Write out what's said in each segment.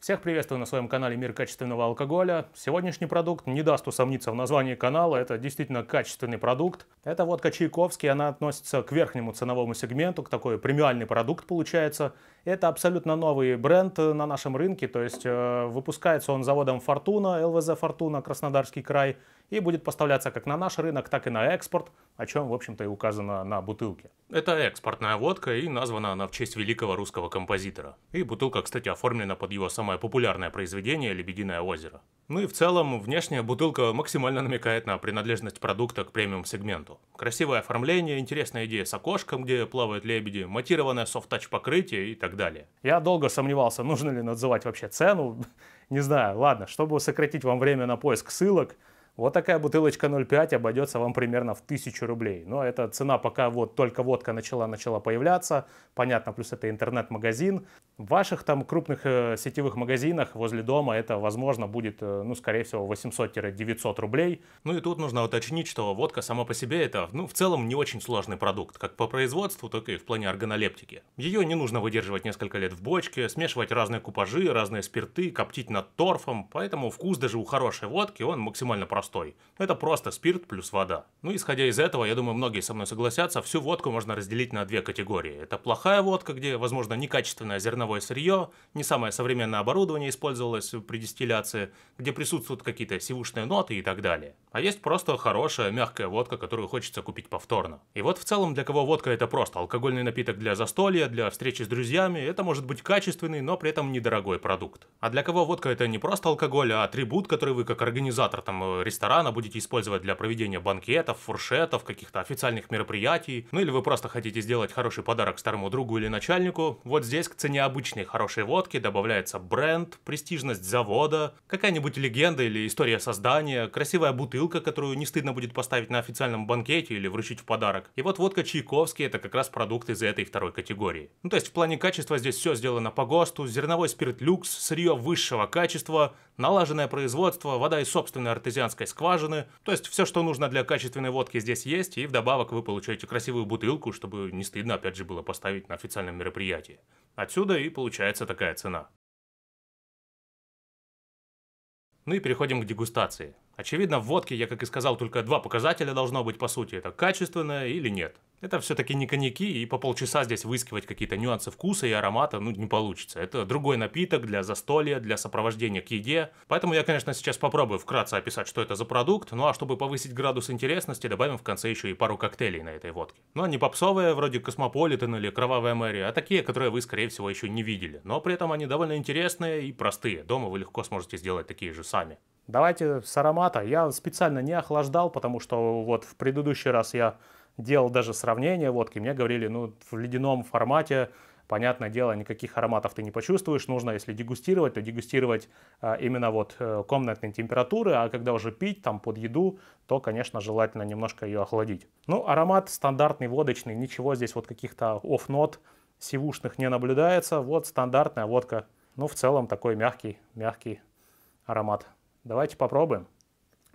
Всех приветствую на своем канале «Мир качественного алкоголя». Сегодняшний продукт не даст усомниться в названии канала, это действительно качественный продукт. Это водка Чайковский, она относится к верхнему ценовому сегменту, к такой премиальный продукт получается. Это абсолютно новый бренд э, на нашем рынке, то есть э, выпускается он заводом «Фортуна», ЛВЗ «Фортуна», Краснодарский край – и будет поставляться как на наш рынок, так и на экспорт, о чем, в общем-то, и указано на бутылке. Это экспортная водка, и названа она в честь великого русского композитора. И бутылка, кстати, оформлена под его самое популярное произведение «Лебединое озеро». Ну и в целом, внешняя бутылка максимально намекает на принадлежность продукта к премиум-сегменту. Красивое оформление, интересная идея с окошком, где плавают лебеди, матированное софт-тач покрытие и так далее. Я долго сомневался, нужно ли называть вообще цену. Не знаю, ладно, чтобы сократить вам время на поиск ссылок, вот такая бутылочка 0,5 обойдется вам примерно в 1000 рублей. Но это цена, пока вот только водка начала, начала появляться. Понятно, плюс это интернет-магазин. В ваших там крупных э, сетевых магазинах возле дома это, возможно, будет, э, ну, скорее всего, 800-900 рублей. Ну и тут нужно уточнить, что водка сама по себе это, ну, в целом не очень сложный продукт, как по производству, так и в плане органолептики. Ее не нужно выдерживать несколько лет в бочке, смешивать разные купажи, разные спирты, коптить над торфом, поэтому вкус даже у хорошей водки, он максимально простой простой. Ну, это просто спирт плюс вода. Ну, исходя из этого, я думаю, многие со мной согласятся, всю водку можно разделить на две категории. Это плохая водка, где, возможно, некачественное зерновое сырье, не самое современное оборудование использовалось при дистилляции, где присутствуют какие-то сивушные ноты и так далее. А есть просто хорошая, мягкая водка, которую хочется купить повторно. И вот в целом, для кого водка это просто алкогольный напиток для застолья, для встречи с друзьями, это может быть качественный, но при этом недорогой продукт. А для кого водка это не просто алкоголь, а атрибут, который вы как организатор там ресторана э, ресторана будете использовать для проведения банкетов, фуршетов, каких-то официальных мероприятий, ну или вы просто хотите сделать хороший подарок старому другу или начальнику, вот здесь к цене обычной хорошей водки добавляется бренд, престижность завода, какая-нибудь легенда или история создания, красивая бутылка, которую не стыдно будет поставить на официальном банкете или вручить в подарок. И вот водка Чайковский это как раз продукт из этой второй категории. Ну то есть в плане качества здесь все сделано по ГОСТу, зерновой спирт люкс, сырье высшего качества, налаженное производство, вода из собственной артезианской Кавказской скважины. То есть все, что нужно для качественной водки здесь есть, и вдобавок вы получаете красивую бутылку, чтобы не стыдно опять же было поставить на официальном мероприятии. Отсюда и получается такая цена. Ну и переходим к дегустации. Очевидно, в водке, я как и сказал, только два показателя должно быть по сути. Это качественное или нет. Это все-таки не коньяки, и по полчаса здесь выискивать какие-то нюансы вкуса и аромата, ну, не получится. Это другой напиток для застолья, для сопровождения к еде. Поэтому я, конечно, сейчас попробую вкратце описать, что это за продукт, ну а чтобы повысить градус интересности, добавим в конце еще и пару коктейлей на этой водке. Но ну, не попсовые, вроде Космополитен или Кровавая Мэрия, а такие, которые вы, скорее всего, еще не видели. Но при этом они довольно интересные и простые. Дома вы легко сможете сделать такие же сами. Давайте с аромата. Я специально не охлаждал, потому что вот в предыдущий раз я делал даже сравнение водки. Мне говорили, ну, в ледяном формате, понятное дело, никаких ароматов ты не почувствуешь. Нужно, если дегустировать, то дегустировать э, именно вот э, комнатной температуры, а когда уже пить там под еду, то, конечно, желательно немножко ее охладить. Ну, аромат стандартный, водочный, ничего здесь вот каких-то оф-нот сивушных не наблюдается. Вот стандартная водка. Ну, в целом такой мягкий, мягкий аромат. Давайте попробуем.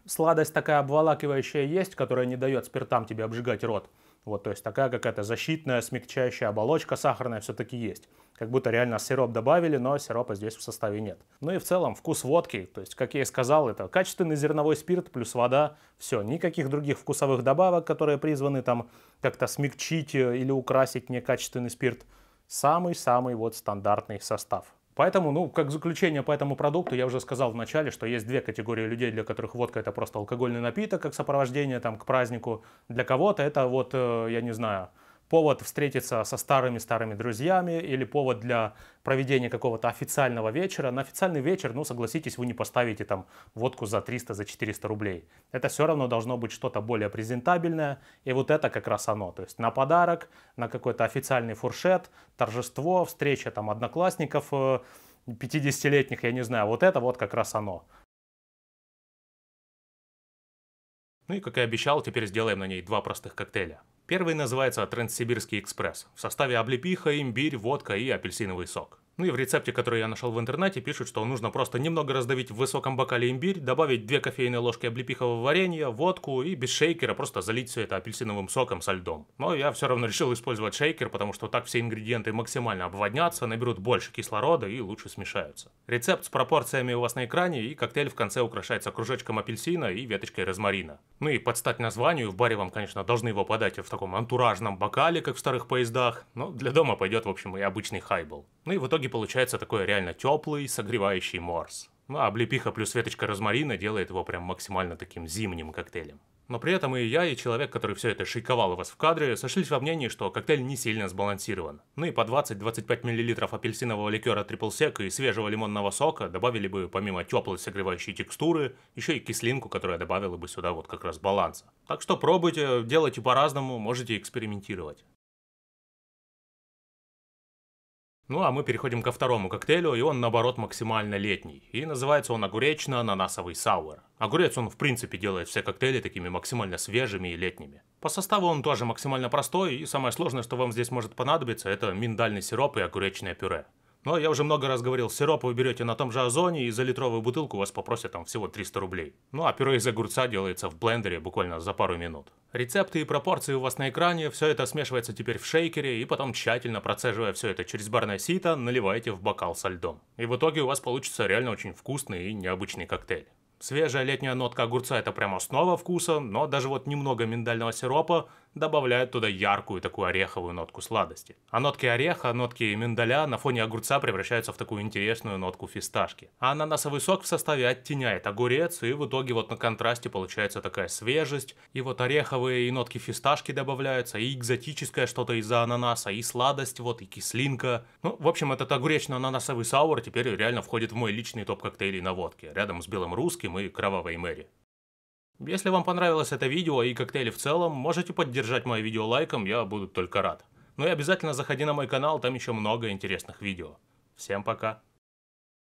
Сладость такая обволакивающая есть, которая не дает спиртам тебе обжигать рот. Вот, то есть такая какая-то защитная, смягчающая оболочка сахарная все-таки есть. Как будто реально сироп добавили, но сиропа здесь в составе нет. Ну и в целом вкус водки, то есть, как я и сказал, это качественный зерновой спирт плюс вода, все, никаких других вкусовых добавок, которые призваны там как-то смягчить э, или украсить некачественный спирт. Самый-самый вот стандартный состав. Поэтому, ну, как заключение по этому продукту, я уже сказал в начале, что есть две категории людей, для которых водка это просто алкогольный напиток, как сопровождение там к празднику. Для кого-то это вот, э, я не знаю, повод встретиться со старыми-старыми друзьями или повод для проведения какого-то официального вечера. На официальный вечер, ну, согласитесь, вы не поставите там водку за 300, за 400 рублей. Это все равно должно быть что-то более презентабельное, и вот это как раз оно. То есть на подарок, на какой-то официальный фуршет, торжество, встреча там одноклассников, 50-летних, э, я не знаю, вот это вот как раз оно. Ну и, как и обещал, теперь сделаем на ней два простых коктейля. Первый называется «Транссибирский экспресс». В составе облепиха, имбирь, водка и апельсиновый сок. Ну и в рецепте, который я нашел в интернете, пишут, что нужно просто немного раздавить в высоком бокале имбирь, добавить 2 кофейные ложки облепихового варенья, водку и без шейкера просто залить все это апельсиновым соком со льдом. Но я все равно решил использовать шейкер, потому что так все ингредиенты максимально обводнятся, наберут больше кислорода и лучше смешаются. Рецепт с пропорциями у вас на экране, и коктейль в конце украшается кружочком апельсина и веточкой розмарина. Ну и под стать названию, в баре вам, конечно, должны его подать в таком антуражном бокале, как в старых поездах, но для дома пойдет, в общем, и обычный хайбл. Ну и в итоге получается такой реально теплый, согревающий морс. Ну а облепиха плюс веточка розмарина делает его прям максимально таким зимним коктейлем. Но при этом и я, и человек, который все это шиковал у вас в кадре, сошлись во мнении, что коктейль не сильно сбалансирован. Ну и по 20-25 мл апельсинового ликера трипл сек и свежего лимонного сока добавили бы помимо теплой согревающей текстуры, еще и кислинку, которая добавила бы сюда вот как раз баланса. Так что пробуйте, делайте по-разному, можете экспериментировать. Ну а мы переходим ко второму коктейлю, и он наоборот максимально летний. И называется он огуречно-ананасовый сауэр. Огурец он в принципе делает все коктейли такими максимально свежими и летними. По составу он тоже максимально простой, и самое сложное, что вам здесь может понадобиться, это миндальный сироп и огуречное пюре. Но ну, я уже много раз говорил, сироп вы берете на том же Озоне, и за литровую бутылку вас попросят там всего 300 рублей. Ну а пюре из огурца делается в блендере буквально за пару минут. Рецепты и пропорции у вас на экране, все это смешивается теперь в шейкере, и потом тщательно процеживая все это через барное сито, наливаете в бокал со льдом. И в итоге у вас получится реально очень вкусный и необычный коктейль. Свежая летняя нотка огурца это прям основа вкуса, но даже вот немного миндального сиропа добавляют туда яркую такую ореховую нотку сладости. А нотки ореха, нотки миндаля на фоне огурца превращаются в такую интересную нотку фисташки. А ананасовый сок в составе оттеняет огурец, и в итоге вот на контрасте получается такая свежесть, и вот ореховые и нотки фисташки добавляются, и экзотическое что-то из-за ананаса, и сладость, вот, и кислинка. Ну, в общем, этот огуречно-ананасовый саур теперь реально входит в мой личный топ коктейлей на водке, рядом с белым русским и кровавой Мэри. Если вам понравилось это видео и коктейли в целом, можете поддержать мое видео лайком, я буду только рад. Ну и обязательно заходи на мой канал, там еще много интересных видео. Всем пока!